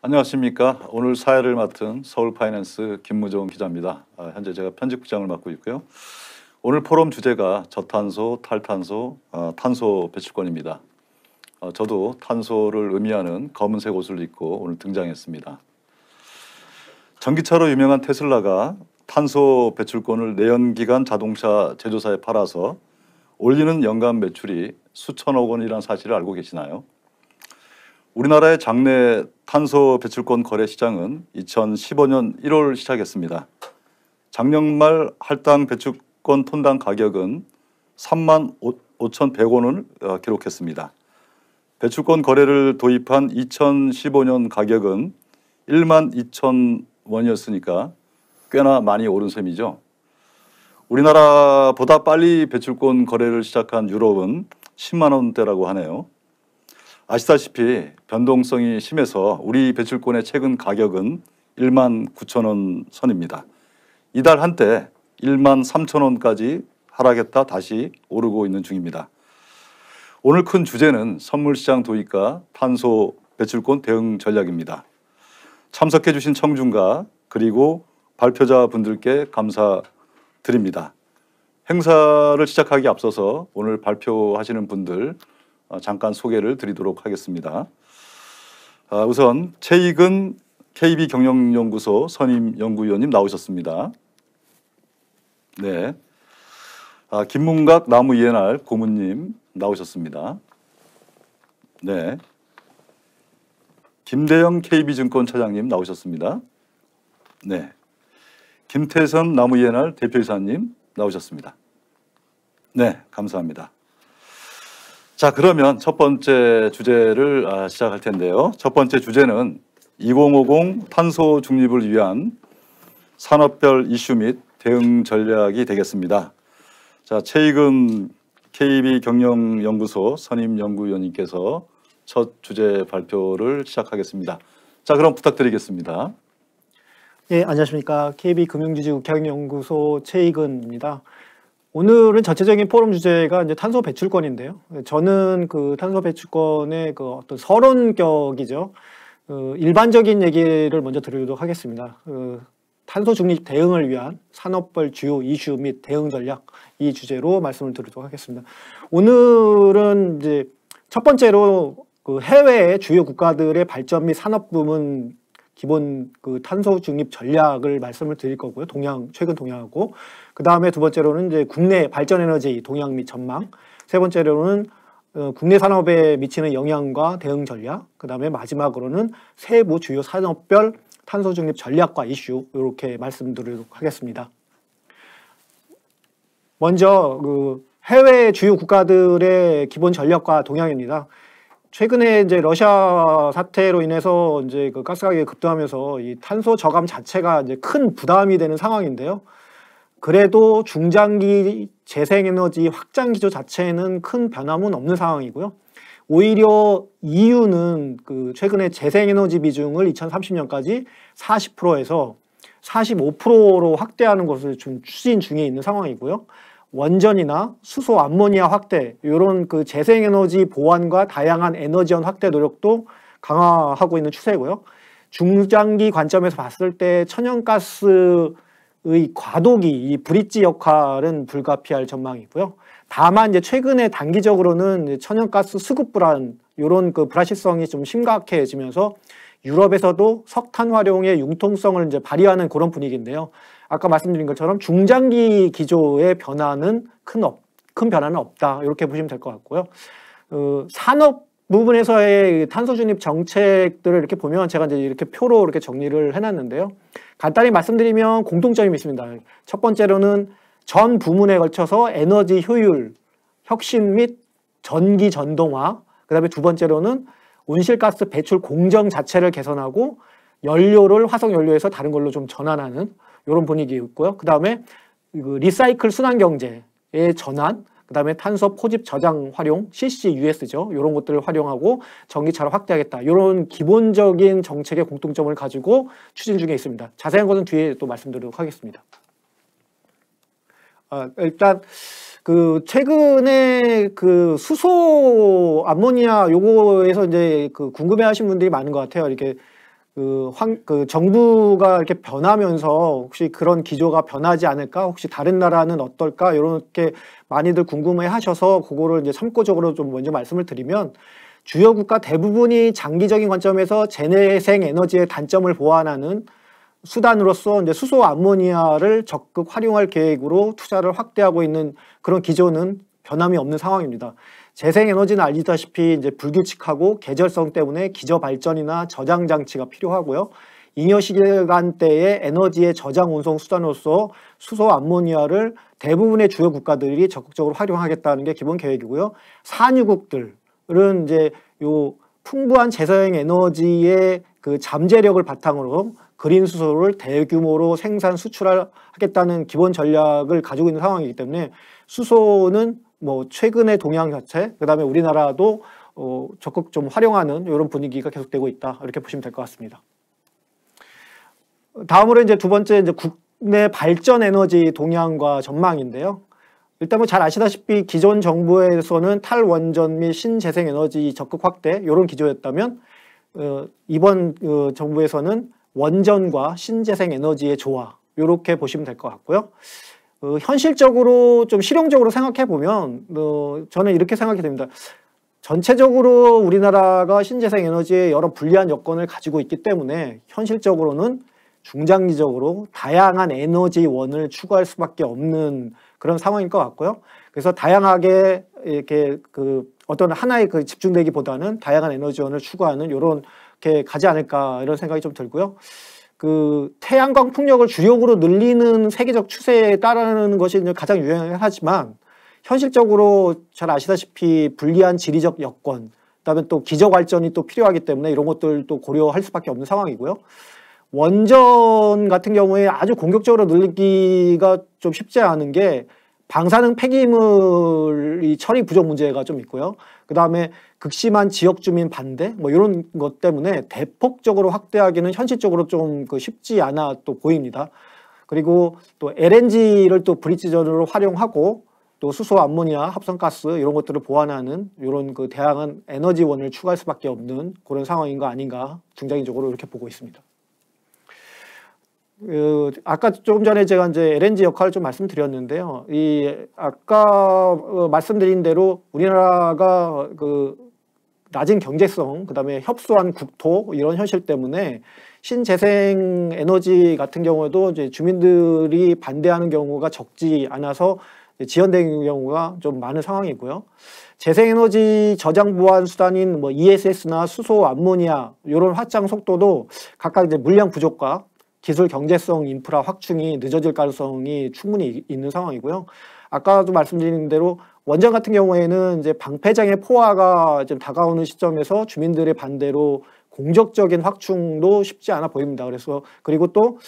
안녕하십니까. 오늘 사회를 맡은 서울파이낸스 김무정 기자입니다. 아, 현재 제가 편집국장을 맡고 있고요. 오늘 포럼 주제가 저탄소, 탈탄소, 아, 탄소 배출권입니다. 아, 저도 탄소를 의미하는 검은색 옷을 입고 오늘 등장했습니다. 전기차로 유명한 테슬라가 탄소 배출권을 내연기관 자동차 제조사에 팔아서 올리는 연간 매출이 수천억 원이라는 사실을 알고 계시나요? 우리나라의 장내 탄소 배출권 거래 시장은 2015년 1월 시작했습니다. 작년 말 할당 배출권 톤당 가격은 3만 5,100원을 어, 기록했습니다. 배출권 거래를 도입한 2015년 가격은 1만 2천 원이었으니까 꽤나 많이 오른 셈이죠. 우리나라보다 빨리 배출권 거래를 시작한 유럽은 10만 원대라고 하네요. 아시다시피 변동성이 심해서 우리 배출권의 최근 가격은 1만 9천 원 선입니다. 이달 한때 1만 3천 원까지 하락했다 다시 오르고 있는 중입니다. 오늘 큰 주제는 선물시장 도입과 탄소 배출권 대응 전략입니다. 참석해 주신 청중과 그리고 발표자분들께 감사드립니다. 행사를 시작하기 앞서서 오늘 발표하시는 분들 어, 잠깐 소개를 드리도록 하겠습니다. 아, 우선 최익은 KB 경영연구소 선임 연구위원님 나오셨습니다. 네. 아, 김문각 나무 e n 고문님 나오셨습니다. 네. 김대영 KB증권 차장님 나오셨습니다. 네. 김태선 나무 e n 대표이사님 나오셨습니다. 네, 감사합니다. 자, 그러면 첫 번째 주제를 아, 시작할 텐데요. 첫 번째 주제는 2050 탄소 중립을 위한 산업별 이슈 및 대응 전략이 되겠습니다. 자, 최익은 KB 경영연구소 선임 연구위원님께서 첫 주제 발표를 시작하겠습니다. 자, 그럼 부탁드리겠습니다. 예, 안녕하십니까. KB 금융지지경영연구소 최익은입니다. 오늘은 전체적인 포럼 주제가 이제 탄소 배출권인데요. 저는 그 탄소 배출권의 그 어떤 서론격이죠. 어, 일반적인 얘기를 먼저 드리도록 하겠습니다. 어, 탄소 중립 대응을 위한 산업별 주요 이슈 및 대응 전략 이 주제로 말씀을 드리도록 하겠습니다. 오늘은 이제 첫 번째로 그 해외의 주요 국가들의 발전 및 산업 부문 기본 그 탄소 중립 전략을 말씀을 드릴 거고요. 동향 최근 동향하고 그 다음에 두 번째로는 이제 국내 발전 에너지 동향 및 전망. 세 번째로는 어, 국내 산업에 미치는 영향과 대응 전략. 그 다음에 마지막으로는 세부 주요 산업별 탄소 중립 전략과 이슈 이렇게 말씀드리도록 하겠습니다. 먼저 그 해외 주요 국가들의 기본 전략과 동향입니다. 최근에 이제 러시아 사태로 인해서 이제 그 가스 가격이 급등하면서 이 탄소 저감 자체가 이제 큰 부담이 되는 상황인데요. 그래도 중장기 재생에너지 확장 기조 자체에는 큰 변함은 없는 상황이고요. 오히려 EU는 그 최근에 재생에너지 비중을 2030년까지 40%에서 45%로 확대하는 것을 추진 중에 있는 상황이고요. 원전이나 수소 암모니아 확대 이런 그 재생에너지 보완과 다양한 에너지원 확대 노력도 강화하고 있는 추세고요. 중장기 관점에서 봤을 때 천연가스의 과도기 이 브릿지 역할은 불가피할 전망이고요. 다만 이제 최근에 단기적으로는 천연가스 수급 불안 이런 그 불확실성이 좀 심각해지면서 유럽에서도 석탄 활용의 융통성을 이제 발휘하는 그런 분위기인데요. 아까 말씀드린 것처럼 중장기 기조의 변화는 큰, 없, 큰 변화는 없다. 이렇게 보시면 될 것 같고요. 어, 산업 부분에서의 탄소 중립 정책들을 이렇게 보면 제가 이제 이렇게 표로 이렇게 정리를 해놨는데요. 간단히 말씀드리면 공통점이 있습니다. 첫 번째로는 전 부문에 걸쳐서 에너지 효율, 혁신 및 전기 전동화, 그 다음에 두 번째로는 온실가스 배출 공정 자체를 개선하고 연료를 화석연료에서 다른 걸로 좀 전환하는 이런 분위기였고요. 그 다음에 그 리사이클 순환경제의 전환, 그 다음에 탄소 포집 저장 활용, CCUS죠. 이런 것들을 활용하고 전기차를 확대하겠다. 이런 기본적인 정책의 공통점을 가지고 추진 중에 있습니다. 자세한 것은 뒤에 또 말씀드리도록 하겠습니다. 아, 일단 그 최근에 그 수소 암모니아 요거에서 이제 그 궁금해하신 분들이 많은 것 같아요. 이렇게 그, 환, 그 정부가 이렇게 변하면서 혹시 그런 기조가 변하지 않을까 혹시 다른 나라는 어떨까 이렇게 많이들 궁금해 하셔서 그거를 이제 참고적으로 좀 먼저 말씀을 드리면 주요 국가 대부분이 장기적인 관점에서 재생 에너지의 단점을 보완하는 수단으로서 이제 수소 암모니아를 적극 활용할 계획으로 투자를 확대하고 있는 그런 기조는 변함이 없는 상황입니다. 재생에너지는 알다시피 이제 불규칙하고 계절성 때문에 기저 발전이나 저장 장치가 필요하고요. 잉여시간대의 기 에너지의 저장 운송 수단으로서 수소 암모니아를 대부분의 주요 국가들이 적극적으로 활용하겠다는 게 기본 계획이고요. 산유국들은 이제 요 풍부한 재생 에너지의 그 잠재력을 바탕으로 그린 수소를 대규모로 생산 수출하겠다는 기본 전략을 가지고 있는 상황이기 때문에 수소는 뭐 최근의 동향 자체 그다음에 우리나라도 어, 적극 좀 활용하는 이런 분위기가 계속되고 있다 이렇게 보시면 될 것 같습니다. 다음으로 이제 두 번째 이제 국내 발전 에너지 동향과 전망인데요. 일단 뭐 잘 아시다시피 기존 정부에서는 탈원전 및 신재생 에너지 적극 확대 이런 기조였다면 어, 이번 어, 정부에서는 원전과 신재생 에너지의 조화 이렇게 보시면 될 것 같고요. 어, 현실적으로 좀 실용적으로 생각해 보면 어, 뭐, 저는 이렇게 생각이 됩니다. 전체적으로 우리나라가 신재생 에너지의 여러 불리한 여건을 가지고 있기 때문에 현실적으로는 중장기적으로 다양한 에너지원을 추구할 수밖에 없는 그런 상황일 것 같고요. 그래서 다양하게 이렇게 그 어떤 하나의 그 집중되기보다는 다양한 에너지원을 추구하는 이런 게 가지 않을까 이런 생각이 좀 들고요. 그 태양광 풍력을 주력으로 늘리는 세계적 추세에 따르는 것이 가장 유행하지만 현실적으로 잘 아시다시피 불리한 지리적 여건, 그다음에 또 기저 발전이 또 필요하기 때문에 이런 것들또 고려할 수밖에 없는 상황이고요. 원전 같은 경우에 아주 공격적으로 늘리기가 좀 쉽지 않은 게 방사능 폐기물이 처리 부족 문제가 좀 있고요. 그 다음에 극심한 지역 주민 반대 뭐 이런 것 때문에 대폭적으로 확대하기는 현실적으로 좀 그 쉽지 않아 또 보입니다. 그리고 또 LNG를 또 브릿지전으로 활용하고 또 수소 암모니아 합성가스 이런 것들을 보완하는 이런 그대양한 에너지원을 추가할 수밖에 없는 그런 상황인 거 아닌가 중장기적으로 이렇게 보고 있습니다. 그 아까 조금 전에 제가 이제 LNG 역할을 좀 말씀드렸는데요. 이 아까 어, 말씀드린 대로 우리나라가 그 낮은 경제성, 그다음에 협소한 국토 이런 현실 때문에 신재생 에너지 같은 경우에도 이제 주민들이 반대하는 경우가 적지 않아서 지연된 경우가 좀 많은 상황이고요. 재생에너지 저장 보안 수단인 뭐 ESS나 수소 암모니아 이런 확장 속도도 각각 이제 물량 부족과 기술 경제성 인프라 확충이 늦어질 가능성이 충분히 있는 상황이고요. 아까도 말씀드린 대로 원전 같은 경우에는 이제 방패장의 포화가 지금 다가오는 시점에서 주민들의 반대로 공적적인 확충도 쉽지 않아 보입니다. 그래서 그리고 또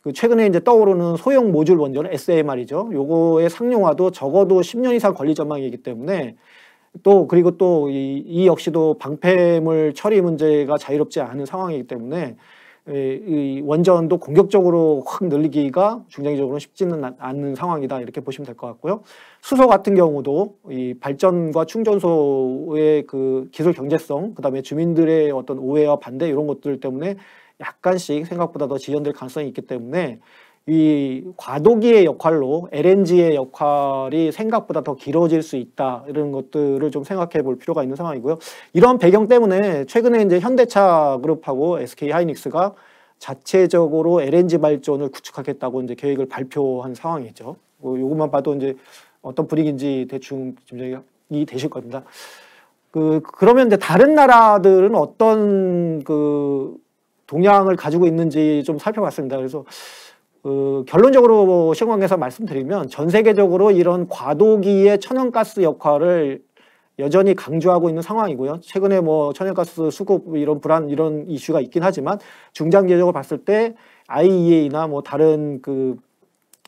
그 최근에 이제 떠오르는 소형 모듈 원전 SMR이죠. 요거의 상용화도 적어도 10년 이상 걸릴 전망이기 때문에 또 그리고 또이 이 역시도 방패물 처리 문제가 자유롭지 않은 상황이기 때문에 예, 이 원전도 공격적으로 확 늘리기가 중장기적으로 는 쉽지는 않는 상황이다 이렇게 보시면 될 것 같고요. 수소 같은 경우도 이 발전과 충전소의 그 기술 경제성, 그다음에 주민들의 어떤 오해와 반대 이런 것들 때문에 약간씩 생각보다 더 지연될 가능성이 있기 때문에 이 과도기의 역할로 LNG의 역할이 생각보다 더 길어질 수 있다 이런 것들을 좀 생각해 볼 필요가 있는 상황이고요. 이런 배경 때문에 최근에 이제 현대차 그룹하고 SK 하이닉스가 자체적으로 LNG 발전을 구축하겠다고 이제 계획을 발표한 상황이죠. 뭐 요것만 봐도 이제 어떤 분위기인지 대충 짐작이 되실 겁니다. 그 그러면 이제 다른 나라들은 어떤 그 동향을 가지고 있는지 좀 살펴봤습니다. 그래서 그 결론적으로 뭐 시공관계에서 말씀드리면 전 세계적으로 이런 과도기의 천연가스 역할을 여전히 강조하고 있는 상황이고요. 최근에 뭐 천연가스 수급 이런 불안 이런 이슈가 있긴 하지만 중장기적으로 봤을 때 IEA나 뭐 다른 그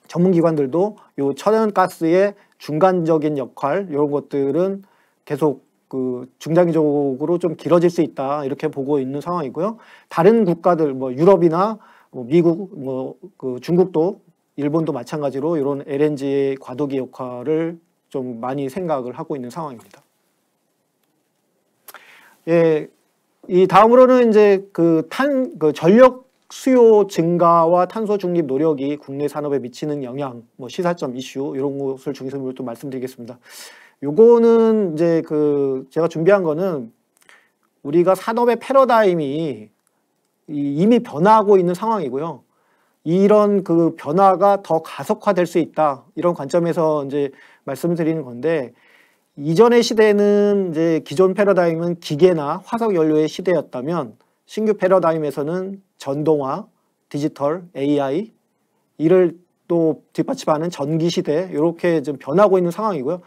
전문기관들도 요 천연가스의 중간적인 역할 이런 것들은 계속 그 중장기적으로 좀 길어질 수 있다 이렇게 보고 있는 상황이고요. 다른 국가들 뭐 유럽이나 뭐 미국, 뭐 그 중국도 일본도 마찬가지로 이런 LNG의 과도기 역할을 좀 많이 생각을 하고 있는 상황입니다. 예, 이 다음으로는 이제 그 탄, 그 전력 수요 증가와 탄소 중립 노력이 국내 산업에 미치는 영향, 뭐 시사점 이슈 이런 것을 중심으로 또 말씀드리겠습니다. 요거는 이제 그 제가 준비한 거는 우리가 산업의 패러다임이 이미 변화하고 있는 상황이고요. 이런 그 변화가 더 가속화될 수 있다. 이런 관점에서 이제 말씀드리는 건데 이전의 시대는 이제 기존 패러다임은 기계나 화석 연료의 시대였다면 신규 패러다임에서는 전동화, 디지털, AI 이를 또 뒷받침하는 전기 시대 이렇게 좀 변하고 있는 상황이고요.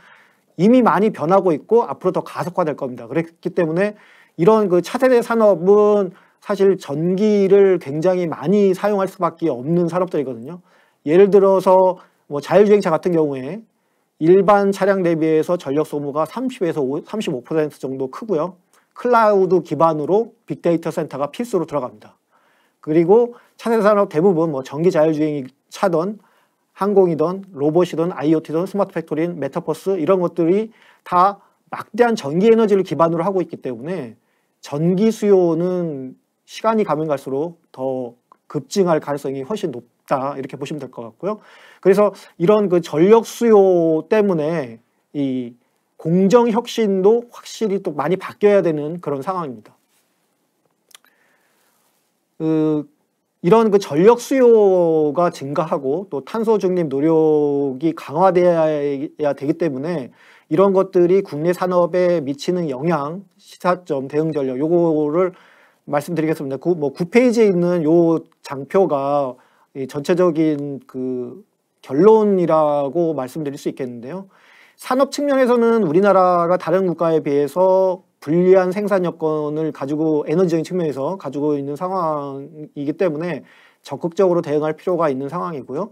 이미 많이 변하고 있고 앞으로 더 가속화될 겁니다. 그렇기 때문에 이런 그 차세대 산업은 사실 전기를 굉장히 많이 사용할 수밖에 없는 산업들이거든요. 예를 들어서 뭐 자율주행차 같은 경우에 일반 차량 대비해서 전력 소모가 30에서 35% 정도 크고요. 클라우드 기반으로 빅데이터 센터가 필수로 들어갑니다. 그리고 차세 산업 대부분 뭐 전기 자율주행 차던 항공이던 로봇이던 IoT든 스마트 팩토리인 메타버스 이런 것들이 다 막대한 전기 에너지를 기반으로 하고 있기 때문에 전기 수요는 시간이 가면 갈수록 더 급증할 가능성이 훨씬 높다 이렇게 보시면 될 것 같고요. 그래서 이런 그 전력 수요 때문에 이 공정 혁신도 확실히 또 많이 바뀌어야 되는 그런 상황입니다. 그 이런 그 전력 수요가 증가하고 또 탄소 중립 노력이 강화되어야 되기 때문에 이런 것들이 국내 산업에 미치는 영향, 시사점, 대응 전력 요거를 말씀드리겠습니다. 그뭐 9페이지에 있는 요 장표가 이 전체적인 그 결론이라고 말씀드릴 수 있겠는데요. 산업 측면에서는 우리나라가 다른 국가에 비해서 불리한 생산 여건을 가지고 에너지적인 측면에서 가지고 있는 상황이기 때문에 적극적으로 대응할 필요가 있는 상황이고요.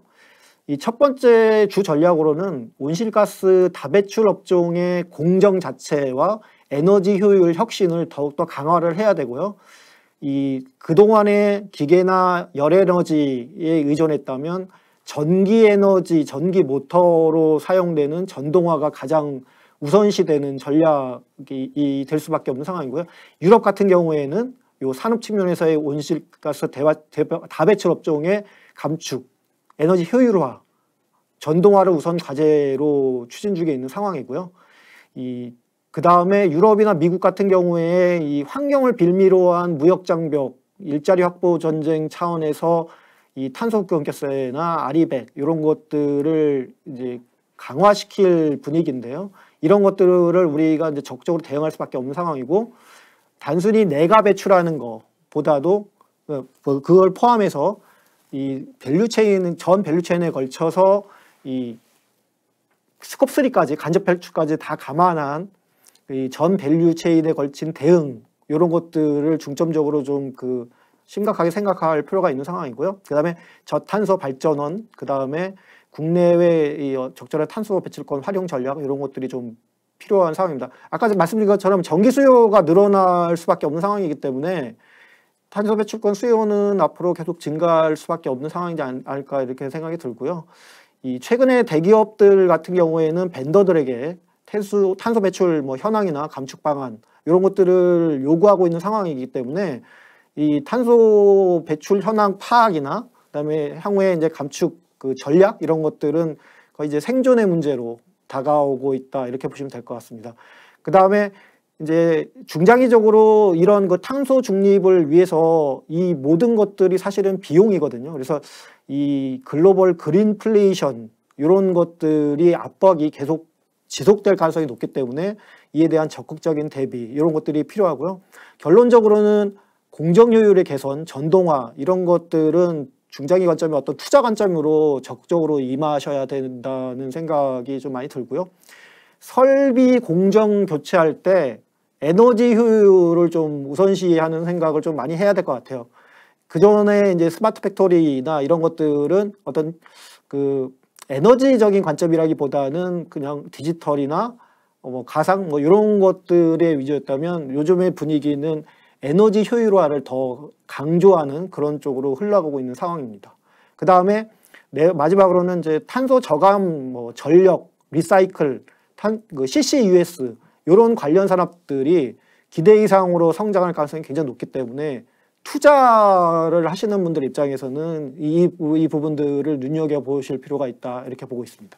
이 첫 번째 주 전략으로는 온실가스 다배출 업종의 공정 자체와 에너지 효율 혁신을 더욱더 강화를 해야 되고요. 이 그동안의 기계나 열에너지에 의존했다면 전기 에너지, 전기 모터로 사용되는 전동화가 가장 우선시되는 전략이 이, 될 수밖에 없는 상황이고요. 유럽 같은 경우에는 요 산업 측면에서의 온실가스 대화, 대화, 다배출 업종의 감축, 에너지 효율화, 전동화를 우선 과제로 추진 중에 있는 상황이고요. 이그 다음에 유럽이나 미국 같은 경우에 이 환경을 빌미로 한 무역 장벽, 일자리 확보 전쟁 차원에서 이 탄소 경계세나 아리백 이런 것들을 이제 강화시킬 분위기인데요. 이런 것들을 우리가 이제 적극적으로 대응할 수밖에 없는 상황이고 단순히 내가 배출하는 것보다도 어, 그, 그걸 포함해서 이 밸류체인 전 밸류체인에 걸쳐서 이 스콥3까지 간접 배출까지 다 감안한 이전 밸류 체인에 걸친 대응 이런 것들을 중점적으로 좀그 심각하게 생각할 필요가 있는 상황이고요. 그다음에 저탄소 발전원, 그다음에 국내외 어, 적절한 탄소 배출권 활용 전략 이런 것들이 좀 필요한 상황입니다. 아까 말씀드린 것처럼 전기 수요가 늘어날 수밖에 없는 상황이기 때문에 탄소 배출권 수요는 앞으로 계속 증가할 수밖에 없는 상황이지 않을까 이렇게 생각이 들고요. 이 최근에 대기업들 같은 경우에는 벤더들에게 탄소, 탄소 배출 뭐 현황이나 감축 방안 이런 것들을 요구하고 있는 상황이기 때문에 이 탄소 배출 현황 파악이나 그다음에 향후에 이제 감축 그 전략 이런 것들은 거의 이제 생존의 문제로 다가오고 있다 이렇게 보시면 될 것 같습니다. 그 다음에 이제 중장기적으로 이런 그 탄소 중립을 위해서 이 모든 것들이 사실은 비용이거든요. 그래서 이 글로벌 그린플레이션 이런 것들이 압박이 계속 지속될 가능성이 높기 때문에 이에 대한 적극적인 대비 이런 것들이 필요하고요. 결론적으로는 공정효율의 개선, 전동화 이런 것들은 중장기 관점의 어떤 투자 관점으로 적극적으로 임하셔야 된다는 생각이 좀 많이 들고요. 설비 공정 교체할 때 에너지 효율을 좀 우선시하는 생각을 좀 많이 해야 될 것 같아요. 그 전에 이제 스마트 팩토리나 이런 것들은 어떤 그 에너지적인 관점이라기보다는 그냥 디지털이나 뭐 가상 뭐 이런 것들의 위주였다면 요즘의 분위기는 에너지 효율화를 더 강조하는 그런 쪽으로 흘러가고 있는 상황입니다. 그 다음에 마지막으로는 이제 탄소 저감, 뭐 전력, 리사이클, 탄, 그 CCUS 이런 관련 산업들이 기대 이상으로 성장할 가능성이 굉장히 높기 때문에 투자를 하시는 분들 입장에서는 이, 이 부분들을 눈여겨 보실 필요가 있다 이렇게 보고 있습니다.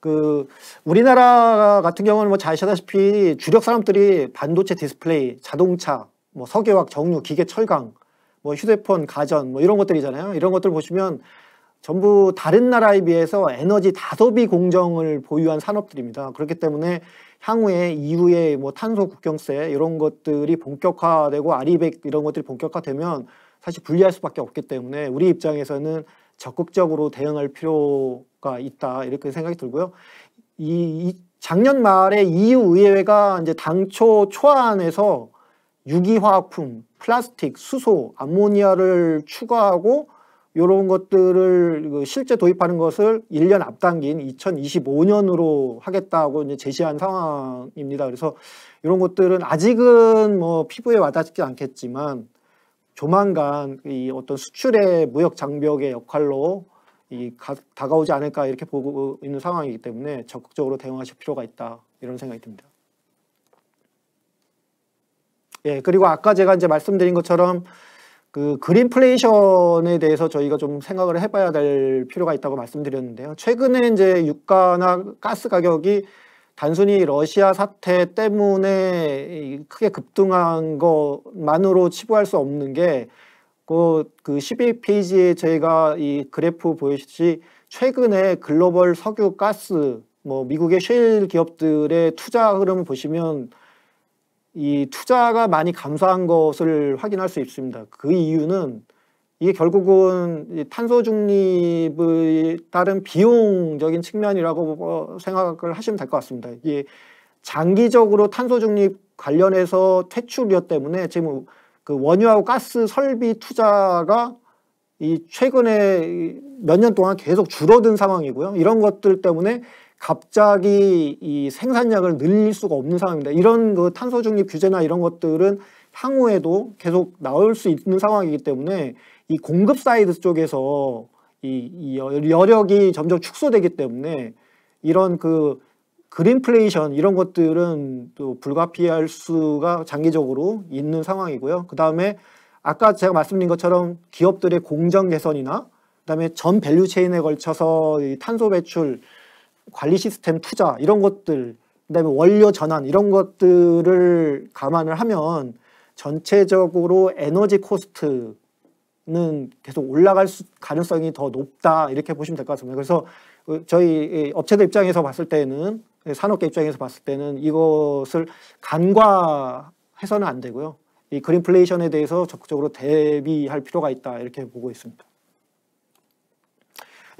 그 우리나라 같은 경우는 뭐 잘 아시다시피 주력 사람들이 반도체 디스플레이, 자동차, 뭐 석유화학, 정유, 기계, 철강, 뭐 휴대폰, 가전 뭐 이런 것들이잖아요. 이런 것들 보시면 전부 다른 나라에 비해서 에너지 다소비 공정을 보유한 산업들입니다. 그렇기 때문에 향후에 이후에 뭐 탄소 국경세 이런 것들이 본격화되고 아리백 이런 것들이 본격화되면 사실 불리할 수밖에 없기 때문에 우리 입장에서는 적극적으로 대응할 필요가 있다 이렇게 생각이 들고요. 이, 이 작년 말에 EU 의회가 이제 당초 초안에서 유기화학품, 플라스틱, 수소, 암모니아를 추가하고 이런 것들을 그 실제 도입하는 것을 1년 앞당긴 2025년으로 하겠다고 이제 제시한 상황입니다. 그래서 이런 것들은 아직은 뭐 피부에 와닿지 않겠지만 조만간 이 어떤 수출의 무역 장벽의 역할로 이 가, 다가오지 않을까 이렇게 보고 있는 상황이기 때문에 적극적으로 대응하실 필요가 있다 이런 생각이 듭니다. 예, 그리고 아까 제가 이제 말씀드린 것처럼 그 그린플레이션에 대해서 저희가 좀 생각을 해봐야 될 필요가 있다고 말씀드렸는데요. 최근에 이제 유가나 가스 가격이 단순히 러시아 사태 때문에 크게 급등한 것만으로 치부할 수 없는 게 그 12페이지에 저희가 이 그래프 보이듯이 최근에 글로벌 석유 가스 뭐 미국의 쉐일 기업들의 투자 흐름 보시면 이 투자가 많이 감소한 것을 확인할 수 있습니다. 그 이유는 이게 결국은 탄소 중립에 따른 비용적인 측면이라고 어, 생각을 하시면 될 것 같습니다. 이게 장기적으로 탄소 중립 관련해서 퇴출이었 때문에 지금 그 원유하고 가스 설비 투자가 이 최근에 몇 년 동안 계속 줄어든 상황이고요. 이런 것들 때문에 갑자기 이 생산량을 늘릴 수가 없는 상황입니다. 이런 그 탄소 중립 규제나 이런 것들은 향후에도 계속 나올 수 있는 상황이기 때문에 이 공급 사이드 쪽에서 이, 이 여력이 점점 축소되기 때문에 이런 그 그린플레이션 이런 것들은 또 불가피할 수가 장기적으로 있는 상황이고요. 그 다음에 아까 제가 말씀드린 것처럼 기업들의 공정 개선이나 그다음에 전 밸류 체인에 걸쳐서 탄소 배출 관리 시스템 투자 이런 것들 그다음에 원료 전환 이런 것들을 감안을 하면 전체적으로 에너지 코스트는 계속 올라갈 수, 가능성이 더 높다 이렇게 보시면 될 것 같습니다. 그래서 그 저희 업체들 입장에서 봤을 때는 예, 산업계 입장에서 봤을 때는 이것을 간과해서는 안 되고요. 이 그린플레이션에 대해서 적극적으로 대비할 필요가 있다 이렇게 보고 있습니다.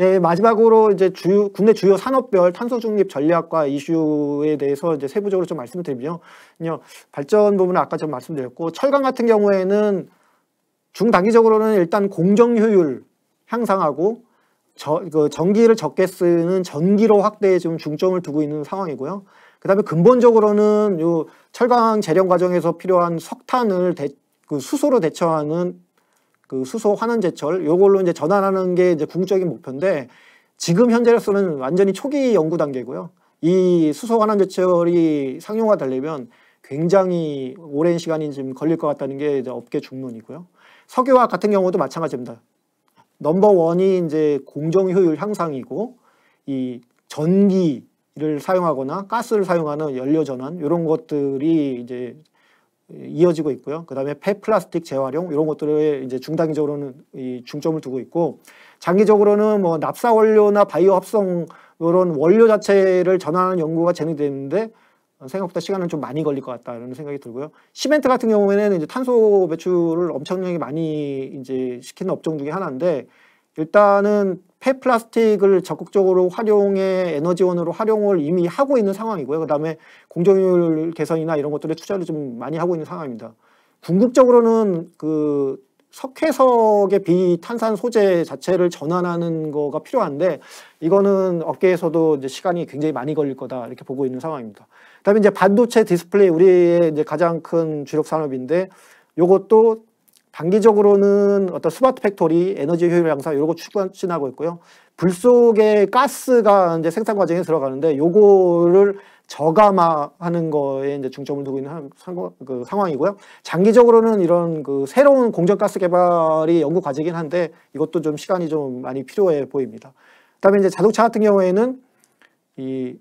예, 마지막으로 이제 주요, 국내 주요 산업별 탄소 중립 전략과 이슈에 대해서 이제 세부적으로 좀 말씀드리면요. 발전 부분은 아까 좀 말씀드렸고 철강 같은 경우에는 중단기적으로는 일단 공정 효율 향상하고 저, 그 전기를 적게 쓰는 전기로 확대에 지 중점을 두고 있는 상황이고요. 그다음에 근본적으로는 요 철강 재련 과정에서 필요한 석탄을 대, 그 수소로 대처하는 그 수소 환원제철 요걸로 이제 전환하는 게 이제 궁극적인 목표인데 지금 현재로서는 완전히 초기 연구 단계고요. 이 수소 환원제철이 상용화 되려면 굉장히 오랜 시간이 지금 걸릴 것 같다는 게 이제 업계 중론이고요. 석유화 같은 경우도 마찬가지입니다. 넘버 원이 이제 공정 효율 향상이고 이 전기를 사용하거나 가스를 사용하는 연료 전환 이런 것들이 이제 이어지고 있고요. 그 다음에 폐플라스틱 재활용 이런 것들에 이제 중단기적으로는 이 중점을 두고 있고 장기적으로는 뭐 납사 원료나 바이오 합성 이런 원료 자체를 전환하는 연구가 진행되는데 생각보다 시간은 좀 많이 걸릴 것 같다라는 생각이 들고요. 시멘트 같은 경우에는 이제 탄소 배출을 엄청나게 많이 이제 시키는 업종 중에 하나인데 일단은 폐플라스틱을 적극적으로 활용해 에너지원으로 활용을 이미 하고 있는 상황이고요. 그다음에 공정률 개선이나 이런 것들에 투자를 좀 많이 하고 있는 상황입니다. 궁극적으로는 그 석회석의 비탄산 소재 자체를 전환하는 거가 필요한데 이거는 업계에서도 이제 시간이 굉장히 많이 걸릴 거다 이렇게 보고 있는 상황입니다. 그다음에 이제 반도체 디스플레이 우리의 이제 가장 큰 주력 산업인데 이것도 단기적으로는 어떤 스마트 팩토리, 에너지 효율 향상 이런 거 추진하고 있고요. 불 속에 가스가 이제 생산 과정에 들어가는데 요거를 저감화하는 거에 이제 중점을 두고 있는 상황, 그 상황이고요. 장기적으로는 이런 그 새로운 공정가스 개발이 연구 과제긴 한데 이것도 좀 시간이 좀 많이 필요해 보입니다. 그다음에 이제 자동차 같은 경우에는 이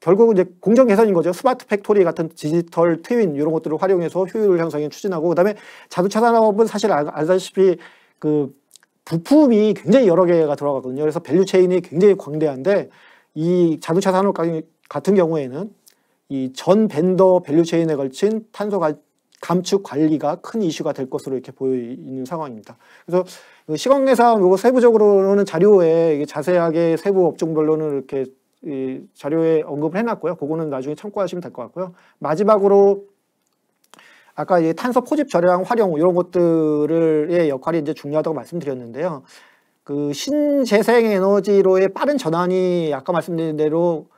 결국은 이제 공정 개선인 거죠. 스마트 팩토리 같은 디지털 트윈 이런 것들을 활용해서 효율 향상에 추진하고 그다음에 자동차 산업은 사실 알다시피 그 부품이 굉장히 여러 개가 들어가거든요. 그래서 밸류 체인이 굉장히 광대한데 이 자동차 산업 같은 경우에는 이 전 벤더 밸류 체인에 걸친 탄소 감축 관리가 큰 이슈가 될 것으로 이렇게 보이는 상황입니다. 그래서 그 시간계상 이거 세부적으로는 자료에 자세하게 세부 업종별로는 이렇게 이 자료에 언급을 해놨고요. 그거는 나중에 참고하시면 될 것 같고요. 마지막으로 아까 이 탄소 포집 절약 활용 이런 것들의 역할이 이제 중요하다고 말씀드렸는데요. 그 신재생 에너지로의 빠른 전환이 아까 말씀드린 대로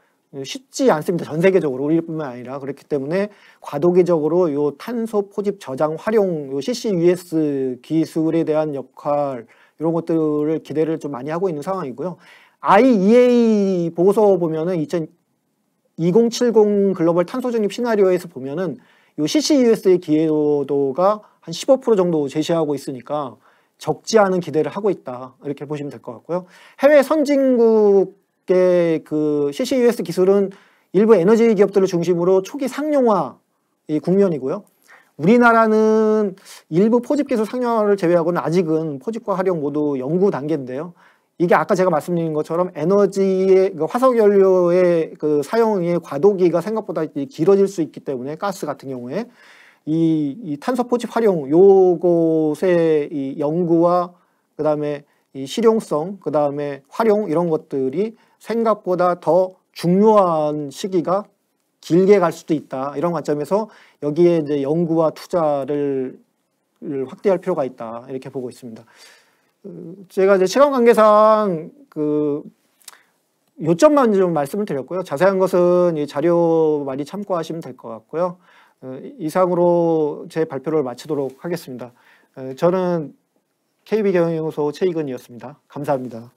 쉽지 않습니다. 전 세계적으로 우리뿐만 아니라 그렇기 때문에 과도기적으로 요 탄소 포집 저장 활용 요 CCUS 기술에 대한 역할 이런 것들을 기대를 좀 많이 하고 있는 상황이고요. IEA 보고서 보면은 2000, 2 7 0 글로벌 탄소 중립 시나리오에서 보면은 요 CCUS의 기회도가한 15% 정도 제시하고 있으니까 적지 않은 기대를 하고 있다 이렇게 보시면 될 것 같고요. 해외 선진국의 그 CCUS 기술은 일부 에너지 기업들을 중심으로 초기 상용화 이 국면이고요. 우리나라는 일부 포집 기술 상용화를 제외하고는 아직은 포집과 활용 모두 연구 단계인데요. 이게 아까 제가 말씀드린 것처럼 에너지의 그 화석 연료의 그 사용의 과도기가 생각보다 길어질 수 있기 때문에 가스 같은 경우에 이, 이 탄소 포집 활용 요것의 이 연구와 그다음에 이 실용성 그다음에 활용 이런 것들이 생각보다 더 중요한 시기가 길게 갈 수도 있다 이런 관점에서 여기에 이제 연구와 투자를 확대할 필요가 있다 이렇게 보고 있습니다. 제가 이제 시간 관계상 그 요점만 좀 말씀을 드렸고요. 자세한 것은 이 자료 많이 참고하시면 될 것 같고요. 어, 이상으로 제 발표를 마치도록 하겠습니다. 어, 저는 k b 경영소 최익은이었습니다. 감사합니다.